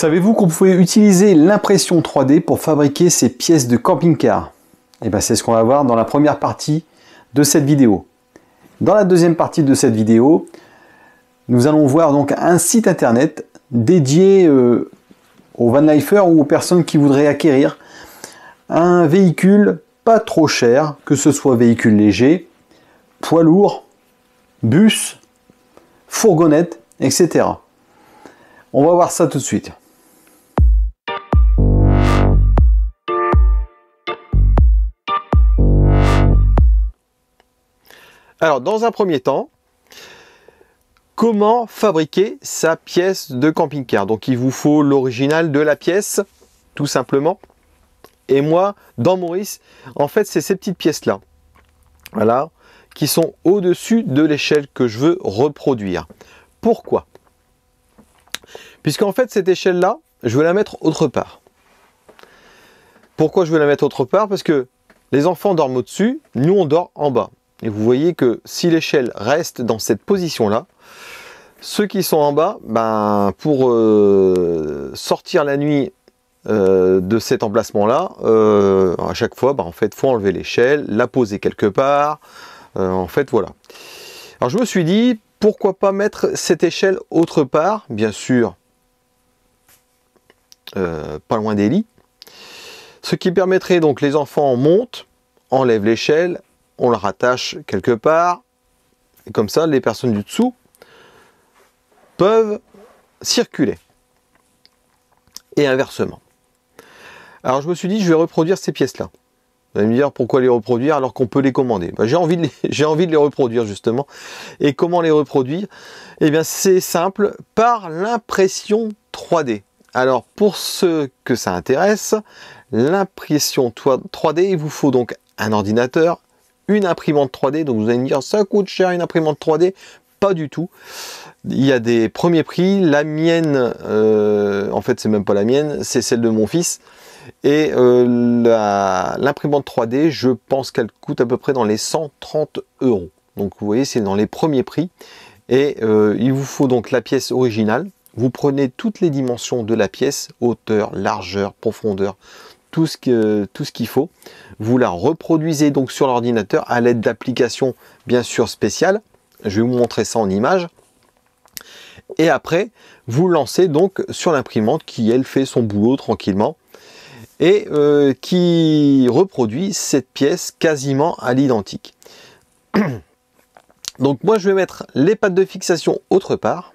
Savez-vous qu'on pouvait utiliser l'impression 3D pour fabriquer ces pièces de camping-car Et eh bien c'est ce qu'on va voir dans la première partie de cette vidéo. Dans la deuxième partie de cette vidéo, nous allons voir donc un site internet dédié euh, aux vanlifers ou aux personnes qui voudraient acquérir un véhicule pas trop cher, que ce soit véhicule léger, poids lourd, bus, fourgonnette, etc. On va voir ça tout de suite. Alors, dans un premier temps, comment fabriquer sa pièce de camping-car Donc, il vous faut l'original de la pièce, tout simplement. Et moi, dans Maurice, en fait, c'est ces petites pièces-là. Voilà, qui sont au-dessus de l'échelle que je veux reproduire. Pourquoi Puisqu'en fait, cette échelle-là, je veux la mettre autre part. Pourquoi je veux la mettre autre part Parce que les enfants dorment au-dessus, nous on dort en bas. Et vous voyez que si l'échelle reste dans cette position-là, ceux qui sont en bas, ben, pour euh, sortir la nuit euh, de cet emplacement-là, euh, à chaque fois, ben, en fait, faut enlever l'échelle, la poser quelque part. en fait, voilà. Alors je me suis dit, pourquoi pas mettre cette échelle autre part, bien sûr, pas loin des lits. Ce qui permettrait donc les enfants montent, enlèvent l'échelle, on la rattache quelque part. Et comme ça, les personnes du dessous peuvent circuler. Et inversement. Alors je me suis dit, je vais reproduire ces pièces-là. Vous allez me dire pourquoi les reproduire alors qu'on peut les commander. Bah, j'ai envie, envie de les reproduire justement. Et comment les reproduire Eh bien c'est simple, par l'impression 3D. Alors pour ceux que ça intéresse, l'impression 3D, il vous faut donc un ordinateur, une imprimante 3D. Donc vous allez me dire, ça coûte cher une imprimante 3D Pas du tout. Il y a des premiers prix. La mienne, euh, en fait, c'est même pas la mienne, c'est celle de mon fils. Et euh, l'imprimante 3D, je pense qu'elle coûte à peu près dans les 130 euros. Donc vous voyez, c'est dans les premiers prix. Et euh, il vous faut donc la pièce originale. Vous prenez toutes les dimensions de la pièce, hauteur, largeur, profondeur, tout ce qu'il faut. Vous la reproduisez donc sur l'ordinateur à l'aide d'applications bien sûr spéciales. Je vais vous montrer ça en image. Et après, vous lancez donc sur l'imprimante qui, elle, fait son boulot tranquillement et euh, qui reproduit cette pièce quasiment à l'identique. Donc moi, je vais mettre les pattes de fixation autre part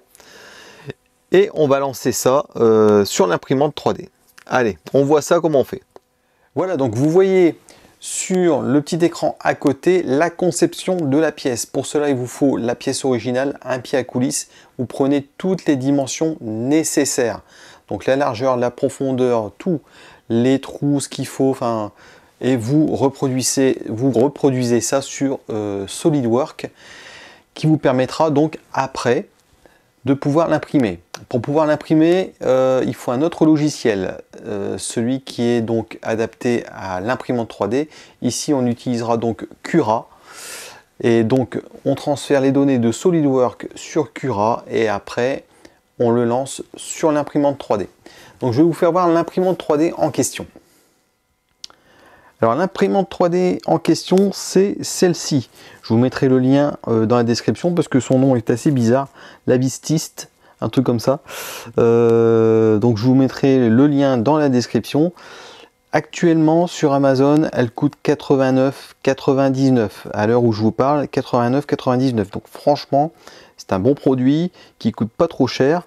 et on va lancer ça euh, sur l'imprimante 3D. Allez, on voit ça comment on fait. Voilà, donc vous voyez sur le petit écran à côté la conception de la pièce. Pour cela, il vous faut la pièce originale, un pied à coulisses. Vous prenez toutes les dimensions nécessaires. Donc la largeur, la profondeur, tout, les trous, ce qu'il faut, enfin, et vous reproduisez, vous reproduisez ça sur euh, SolidWork qui vous permettra donc après de pouvoir l'imprimer. Pour pouvoir l'imprimer, euh, il faut un autre logiciel, euh, celui qui est donc adapté à l'imprimante 3D. Ici, on utilisera donc Cura. Et donc, on transfère les données de SolidWorks sur Cura et après, on le lance sur l'imprimante 3D. Donc, je vais vous faire voir l'imprimante 3D en question. Alors, l'imprimante 3D en question, c'est celle-ci. Je vous mettrai le lien euh, dans la description parce que son nom est assez bizarre, vististe un truc comme ça. Euh, donc je vous mettrai le lien dans la description. Actuellement sur Amazon, elle coûte 89,99 à l'heure où je vous parle, 89,99. Donc franchement, c'est un bon produit qui coûte pas trop cher.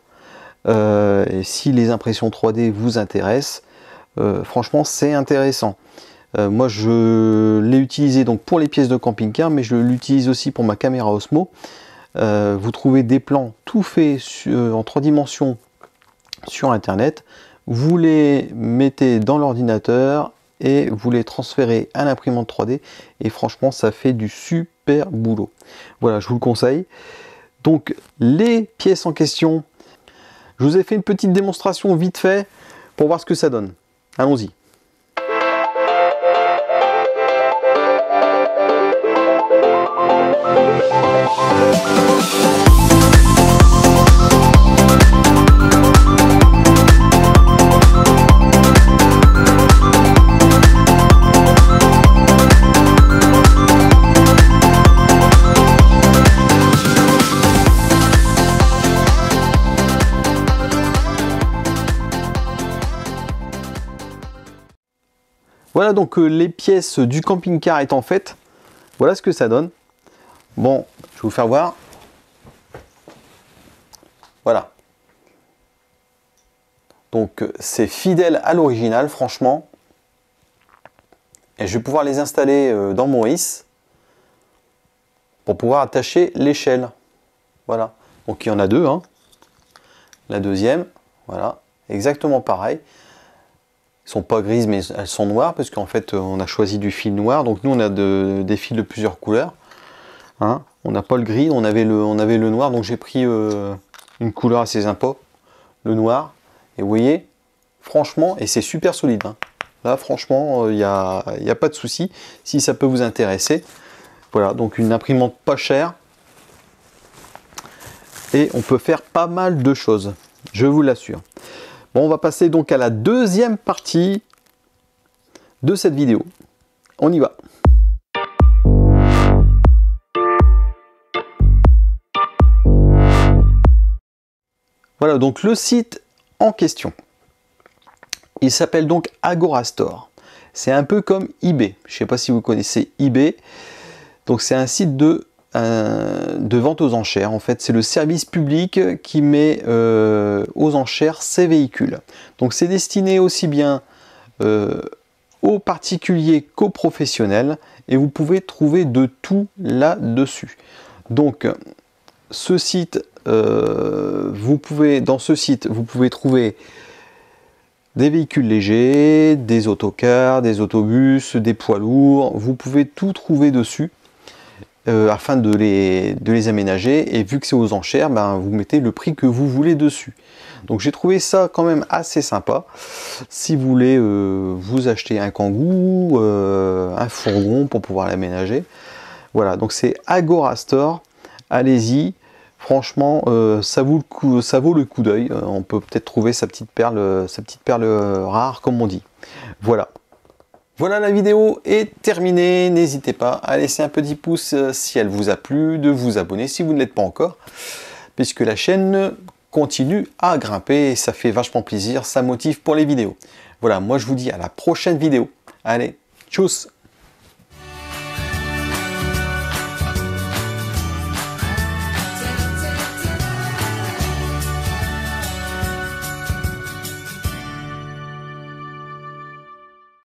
Euh, et si les impressions 3D vous intéressent, franchement, c'est intéressant. Euh, moi, je l'ai utilisé donc pour les pièces de camping-car, mais je l'utilise aussi pour ma caméra Osmo. Euh, vous trouvez des plans tout faits euh, en trois dimensions sur Internet. Vous les mettez dans l'ordinateur et vous les transférez à l'imprimante 3D. Et franchement, ça fait du super boulot. Voilà, je vous le conseille. Donc, les pièces en question, je vous ai fait une petite démonstration vite fait pour voir ce que ça donne. Allons-y. Voilà donc euh, les pièces du camping-car étant faites, voilà ce que ça donne. Bon, je vais vous faire voir. Voilà. Donc euh, c'est fidèle à l'original, franchement. Et je vais pouvoir les installer euh, dans mon pour pouvoir attacher l'échelle. Voilà. Donc il y en a deux. Hein. La deuxième, voilà, exactement pareil. Elles sont pas grises mais elles sont noires parce qu'en fait euh, on a choisi du fil noir. Donc nous on a des fils de plusieurs couleurs. Hein, on n'a pas le gris, on avait le, noir, donc j'ai pris euh, une couleur assez impôts, le noir. Et vous voyez, franchement, et c'est super solide. Hein. Là, franchement, il euh, n'y y a, pas de souci, si ça peut vous intéresser. Voilà, donc une imprimante pas chère. Et on peut faire pas mal de choses, je vous l'assure. Bon, on va passer donc à la deuxième partie de cette vidéo. On y va. Voilà donc le site en question. Il s'appelle donc Agora Store. C'est un peu comme eBay. Je ne sais pas si vous connaissez eBay. Donc c'est un site de, euh, de, vente aux enchères. En fait, c'est le service public qui met euh, aux enchères ses véhicules. Donc c'est destiné aussi bien euh, aux particuliers qu'aux professionnels. Et vous pouvez trouver de tout là-dessus. Donc ce site, euh, vous pouvez, dans ce site, vous pouvez trouver des véhicules légers, des autocars, des autobus, des poids lourds. Vous pouvez tout trouver dessus euh, afin de les, de les, aménager. Et vu que c'est aux enchères, ben, vous mettez le prix que vous voulez dessus. Donc j'ai trouvé ça quand même assez sympa. Si vous voulez euh, vous acheter un Kangoo, un fourgon pour pouvoir l'aménager. Voilà, donc c'est Agora Store. Allez-y. Franchement, euh, ça, vaut le coup, ça vaut le coup d'œil. Euh, on peut peut-être trouver sa petite perle, sa petite perle euh, rare, comme on dit. Voilà. Voilà, la vidéo est terminée. N'hésitez pas à laisser un petit pouce si elle vous a plu, de vous abonner si vous ne l'êtes pas encore, puisque la chaîne continue à grimper et ça fait vachement plaisir, ça motive pour les vidéos. Voilà, moi je vous dis à la prochaine vidéo. Allez, tchuss